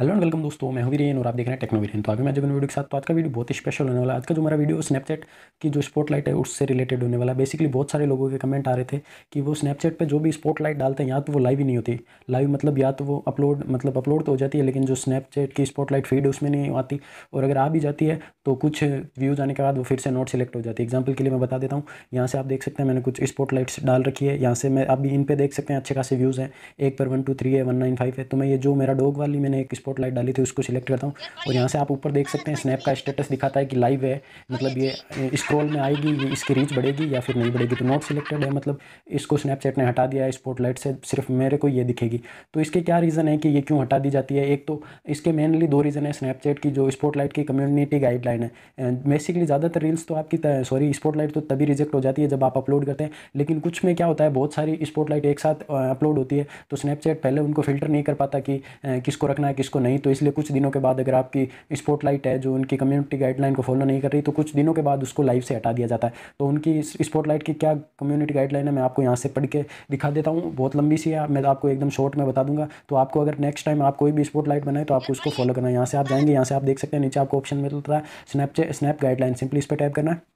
hello and welcome दोस्तों मैं हूं वीरेन और आप देख रहे हैं टेक्नो वीरेन तो अभी मैं जब वीडियो के साथ तो आज का वीडियो बहुत ही स्पेशल होने वाला है आज का जो हमारा वीडियो स्नैपचैट की जो स्पॉटलाइट है उससे रिलेटेड होने वाला बेसिकली बहुत सारे लोगों के कमेंट आ रहे थे कि वो स्नैपचैट पर जो भी स्पॉटलाइट डालते हैं या तो वो लाइव ही नहीं होती लाइव मतलब या तो वो अपलोड मतलब अपलोड तो हो जाती है लेकिन जो स्नैपचैट की स्पॉटलाइट फीड उसमें नहीं आती और अगर आ भी जाती है तो कुछ व्यूज़ आने के बाद वो फिर से नोट सेलेक्ट हो जाती है एग्जाम्पल के लिए मैं बता देता हूँ यहाँ से आप देख सकते हैं मैंने कुछ स्पॉटलाइट्स डाल रखी है यहाँ से मैं अभी इन पर देख सकते हैं अच्छे खासे व्यूज़ हैं एक पर वन टू थ्री है वन नाइन फाइव है तो मैं ये जो मेरा डॉग वाली मैंने एक स्पॉटलाइट डाली थी उसको सिलेक्ट करता हूँ और यहाँ से आप ऊपर देख सकते हैं स्नैप का स्टेटस दिखाता है कि लाइव है मतलब ये स्क्रॉल में आएगी इसकी रीच बढ़ेगी या फिर नहीं बढ़ेगी तो नॉट सिलेक्टेड है मतलब इसको स्नैपचैट ने हटा दिया है स्पॉटलाइट से सिर्फ मेरे को ये दिखेगी तो इसके क्या रीज़न है कि ये क्यों हटा दी जाती है एक तो इसके मेनली दो रीज़न है स्नैपचैट की जो स्पॉटलाइट की कम्युनिटी गाइडलाइन है बेसिकली ज़्यादातर रील्स तो आपकी सॉरी स्पॉटलाइट तो तभी रिजेक्ट हो जाती है जब आप अपलोड करते हैं लेकिन कुछ में क्या होता है बहुत सारी स्पॉटलाइट एक साथ अपलोड होती है तो स्नैपचैट पहले उनको फिल्टर नहीं कर पाता कि किसको रखना है किसको इसको नहीं तो इसलिए कुछ दिनों के बाद अगर आपकी स्पॉटलाइट है जो उनकी कम्युनिटी गाइडलाइन को फॉलो नहीं कर रही तो कुछ दिनों के बाद उसको लाइव से हटा दिया जाता है तो उनकी स्पॉटलाइट की क्या कम्युनिटी गाइडलाइन है मैं आपको यहाँ से पढ़ के दिखा देता हूँ बहुत लंबी सी है मैं आपको एकदम शॉर्ट में बता दूंगा तो आपको अगर नेक्स्ट टाइम आप कोई भी स्पॉटलाइट बनाए तो आपको उसको फॉलो करना है यहाँ से आप जाएंगे यहाँ से आप देख सकते हैं नीचे आपको ऑप्शन मिलता है स्नैपचे स्नैप गाइडलाइन सिंपली इस पर टाइप करना है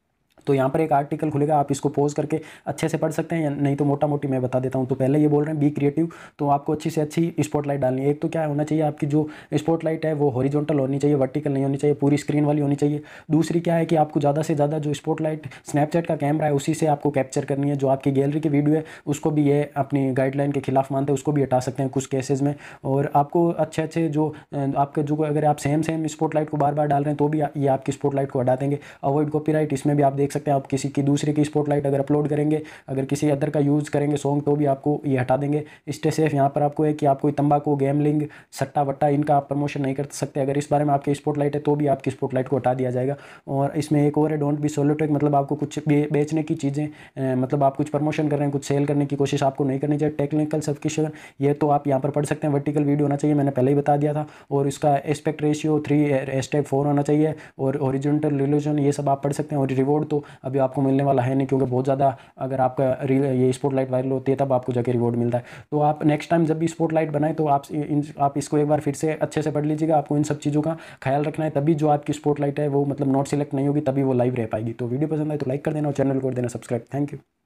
तो यहाँ पर एक आर्टिकल खुलेगा आप इसको पोज करके अच्छे से पढ़ सकते हैं या नहीं तो मोटा मोटी मैं बता देता हूँ तो पहले ये बोल रहे हैं बी क्रिएटिव तो आपको अच्छी से अच्छी स्पॉटलाइट डालनी है एक तो क्या होना चाहिए आपकी जो स्पॉटलाइट है वो हॉरिजॉन्टल होनी चाहिए वर्टिकल नहीं होनी चाहिए पूरी स्क्रीन वाली होनी चाहिए दूसरी क्या है कि आपको ज़्यादा से ज़्यादा जो स्पॉटलाइट स्नैपचैट का कैमरा है उसी से आपको कैप्चर करनी है जो आपकी गैलरी की वीडियो है उसको भी ये अपनी गाइडलाइन के खिलाफ मानते हैं उसको भी हटा सकते हैं कुछ केसेज में और आपको अच्छे अच्छे जो आपके जो अगर आप सेम सेम स्पॉटलाइट को बार बार डाल रहे हैं तो भी ये आपकी स्पॉटलाइट को हटा देंगे अवॉइड कॉपी इसमें भी आप देख सकते हैं आप किसी की दूसरे की स्पॉटलाइट अगर अपलोड करेंगे अगर किसी अदर का यूज़ करेंगे सॉन्ग तो भी आपको ये हटा देंगे स्टे सेफ यहाँ पर आपको है कि आप कोई तंबाकू गैमलिंग सट्टा वट्टा इनका आप प्रमोशन नहीं कर सकते अगर इस बारे में आपकी स्पॉटलाइट है तो भी आपकी स्पॉटलाइट को हटा दिया जाएगा और इसमें एक और है डोंट बी सोलोटेक मतलब आपको कुछ बेचने की चीज़ें मतलब आप कुछ प्रमोशन कर रहे हैं कुछ सेल करने की कोशिश आपको नहीं करनी चाहिए टेक्निकल सफिकेशन ये तो आप यहाँ पर पढ़ सकते हैं वर्टिकल वीडियो होना चाहिए मैंने पहले ही बता दिया था और इसका एस्पेक्ट रेशियो थ्री एस्टेप फोर होना चाहिए और ओरिजिनटल रिल्यूजन ये सब आप पढ़ सकते हैं और रिवॉर्ड तो तो अभी आपको मिलने वाला है नहीं क्योंकि बहुत ज़्यादा अगर आपका रील ये स्पॉटलाइट वायरल होती है तब आपको जाके रिवॉर्ड मिलता है तो आप नेक्स्ट टाइम जब भी स्पॉटलाइट बनाए तो आप इन आप इसको एक बार फिर से अच्छे से पढ़ लीजिएगा आपको इन सब चीज़ों का ख्याल रखना है तभी जो आपकी स्पॉटलाइट है वो मतलब नॉट सेलेक्ट नहीं होगी तभी वो लाइव रह पाएगी तो वीडियो पसंद आए तो लाइक कर देना और चैनल को देना सब्सक्राइब थैंक यू